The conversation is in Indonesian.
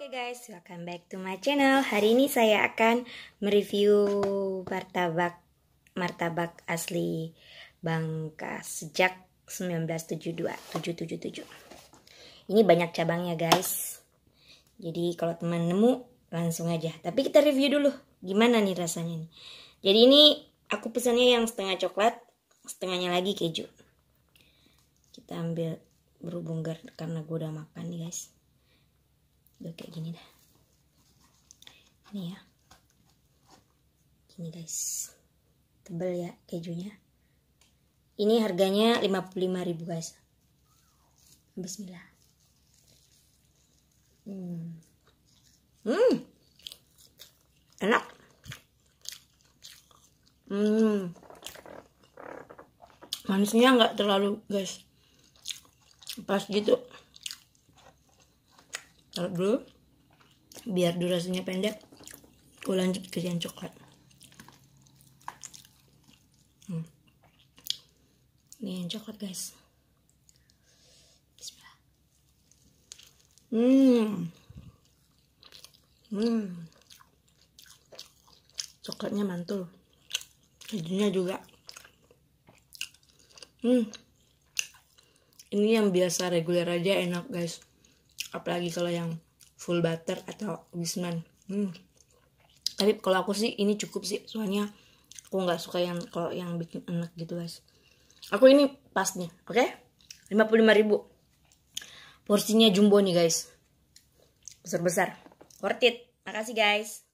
Oke okay guys, welcome back to my channel. Hari ini saya akan mereview martabak martabak asli Bangka sejak 1972 777. Ini banyak cabangnya guys. Jadi kalau teman nemu langsung aja. Tapi kita review dulu gimana nih rasanya nih. Jadi ini aku pesannya yang setengah coklat, setengahnya lagi keju. Kita ambil berhubung karena gue udah makan nih guys udah kayak gini dah ini ya gini guys tebel ya kejunya ini harganya ribu guys bismillah hmm. hmm enak hmm manisnya nggak terlalu guys pas gitu taruh dulu biar durasinya pendek gue lanjut ke yang coklat hmm. ini yang coklat guys Bismillah hmm hmm coklatnya mantul kejunya juga hmm ini yang biasa reguler aja enak guys apalagi kalau yang full butter atau wisman hmm. tapi kalau aku sih ini cukup sih soalnya aku nggak suka yang kalau yang bikin enak gitu guys aku ini pas nih oke okay? 55 ribu porsinya jumbo nih guys besar-besar worth it makasih guys